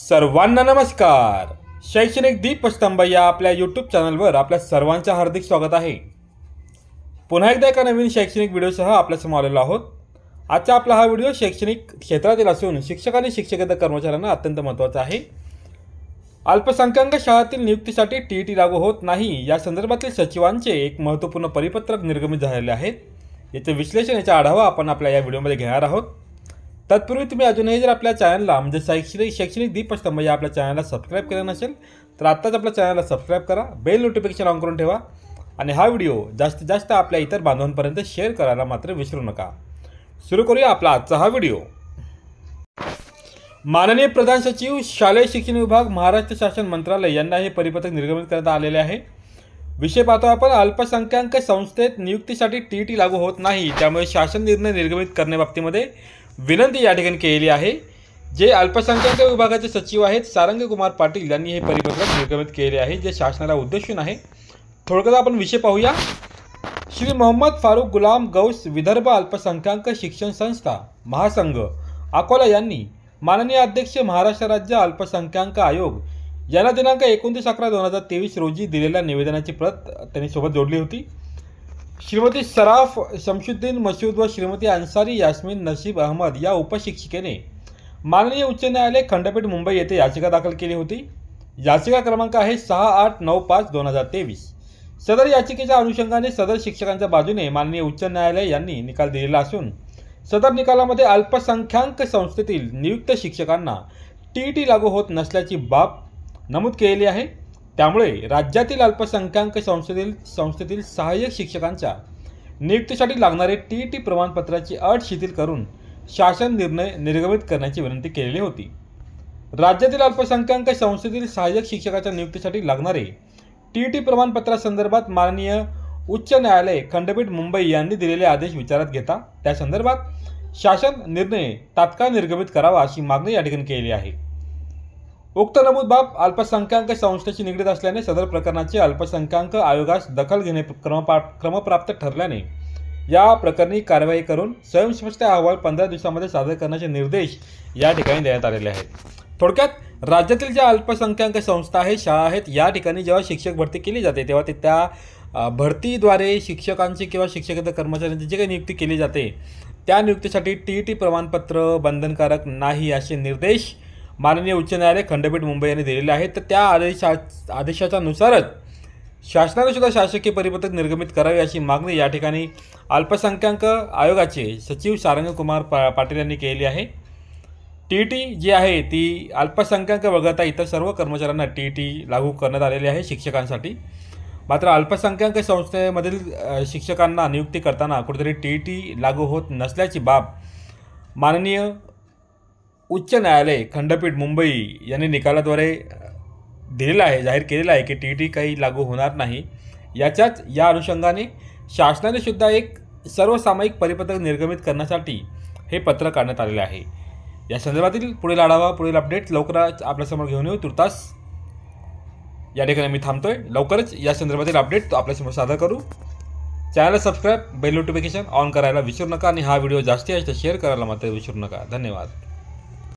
सर्वांना नमस्कार शैक्षणिक दीपस्तंभ या आपल्या यूट्यूब चॅनलवर आपल्या सर्वांचं हार्दिक स्वागत आहे पुन्हा एकदा एका नवीन शैक्षणिक व्हिडिओसह आपल्यासमोर आलेलो आहोत आजचा आपला हा व्हिडिओ शैक्षणिक क्षेत्रातील असून शिक्षक आणि शिक्षकेतर कर्मचाऱ्यांना अत्यंत महत्त्वाचा आहे अल्पसंख्याक शाळातील नियुक्तीसाठी टी ई टी लागू होत नाही या संदर्भातील सचिवांचे एक महत्त्वपूर्ण परिपत्रक निर्गमित झालेले आहेत याचे विश्लेषण याचा आढावा आपण आपल्या या व्हिडिओमध्ये घेणार आहोत तत्पूर्वी तुम्ही अजूनही जर आपल्या चॅनलला म्हणजे शैक्षणिक शैक्षणिक दीपस्तंभ म्हणजे आपल्या चॅनलला सबस्क्राईब केलं नसेल तर आत्ताच आपल्या चॅनलला सबस्क्राईब करा बेल नोटिफिकेशन ऑन करून ठेवा आणि हा व्हिडिओ जास्तीत जास्त आपल्या इतर बांधवांपर्यंत शेअर करायला मात्र विसरू नका सुरू करूया आपला आजचा हा व्हिडिओ माननीय प्रधान सचिव शालेय शिक्षण विभाग महाराष्ट्र शासन मंत्रालय यांना हे परिपत्रक निर्गमित करण्यात आलेले आहे विषय पाहतो आपण अल्पसंख्याक संस्थेत नियुक्तीसाठी टी ई टी लागू होत नाही त्यामुळे शासन निर्णय निर्गमित करण्याबाबतीमध्ये विनंती या ठिकाणी केलेली आहे जे अल्पसंख्याक विभागाचे सचिव आहेत सारंग कुमार पाटील यांनी हे परिपत्रक निर्गमित केले आहे जे शासनाला उद्देशून आहे थोडक्यात आपण विषय पाहूया श्री मोहम्मद फारुख गुलाम गौस विदर्भ अल्पसंख्याक शिक्षण संस्था महासंघ अकोला यांनी माननीय अध्यक्ष महाराष्ट्र राज्य अल्पसंख्याक आयोग यांना दिनांक एकोणतीस अकरा दोन हजार तेवीस रोजी दिलेल्या निवेदनाची प्रत त्यांनी सोबत जोडली होती श्रीमती सराफ शमशुद्दीन मसूद व श्रीमती अन्सारी यास्मीन नसीब अहमद या उपशिक्षिकेने माननीय उच्च न्यायालय खंडपीठ मुंबई येथे याचिका दाखल केली होती याचिका क्रमांक आहे सहा आठ नऊ पाच दोन हजार तेवीस सदर याचिकेच्या अनुषंगाने सदर शिक्षकांच्या बाजूने माननीय उच्च न्यायालय यांनी निकाल दिलेला असून सदर निकालामध्ये अल्पसंख्याक संस्थेतील नियुक्त शिक्षकांना टी ई टी लागू होत नसल्याची बाब नमूद केलेली आहे त्यामुळे राज्यातील अल्पसंख्याक संस्थेतील संस्थेतील सहाय्यक शिक्षकांच्या नियुक्तीसाठी लागणारे टी टी प्रमाणपत्राची अट शिथिल करून शासन निर्णय निर्गमित करण्याची विनंती केलेली होती राज्यातील अल्पसंख्याक संस्थेतील सहाय्यक शिक्षकाच्या नियुक्तीसाठी लागणारे टी टी प्रमाणपत्रासंदर्भात माननीय उच्च न्यायालय खंडपीठ मुंबई यांनी दिलेले आदेश विचारात घेता त्या संदर्भात शासन निर्णय तात्काळ निर्गमित करावा अशी मागणी या ठिकाणी केली आहे उक्त नमूद बाब अल्पसंख्याक संस्थेशी निगडीत असल्याने सदर प्रकरणाची अल्पसंख्याक आयोगास दखल घेणे क्रमपा क्रमप्राप्त ठरल्याने या प्रकरणी कारवाई करून स्वयंस्पष्ट अहवाल पंधरा दिवसामध्ये सादर करण्याचे निर्देश या ठिकाणी देण्यात आलेले आहेत थोडक्यात राज्यातील ज्या अल्पसंख्याक संस्था आहेत शाळा आहेत या ठिकाणी जेव्हा शिक्षक भरती केली जाते तेव्हा ते त्या भरतीद्वारे शिक्षकांची किंवा शिक्षक कर्मचाऱ्यांची जे काही नियुक्ती केली जाते त्या नियुक्तीसाठी टी ई टी प्रमाणपत्र बंधनकारक नाही असे निर्देश माननीय उच्च न्यायालय खंडपीठ मुंबई यांनी दिलेले आहे तर त्या आदेशा आदेशाच्या नुसारच शासनाने सुद्धा शासकीय परिपत्रक निर्गमित करावे अशी मागणी या ठिकाणी अल्पसंख्याक आयोगाचे सचिव सारंग कुमार पा पाटील यांनी केली आहे टी टी जी आहे ती अल्पसंख्याक वगळता इतर सर्व कर्मचाऱ्यांना टी टी लागू करण्यात आलेली आहे शिक्षकांसाठी मात्र अल्पसंख्याक संस्थेमधील शिक्षकांना नियुक्ती करताना कुठेतरी टी टी लागू होत नसल्याची बाब माननीय उच्च न्यायालय खंडपीठ मुंबई यांनी निकालाद्वारे दिलेला आहे जाहीर केलेला आहे की टी टी काही लागू होणार नाही याच्याच या अनुषंगाने शासनाने सुद्धा एक सर्वसामायिक परिपत्रक निर्गमित करण्यासाठी हे पत्र काढण्यात आलेलं आहे या संदर्भातील पुढील आढावा पुढील अपडेट लवकरच आपल्यासमोर घेऊन येऊ तुर्तास या ठिकाणी मी थांबतोय लवकरच या संदर्भातील अपडेट आपल्यासमोर सादर करू channel subscribe bell notification on करायला विसरू नका आणि हा व्हिडिओ जास्तीत जास्त शेअर करायला मात्र विसरू नका धन्यवाद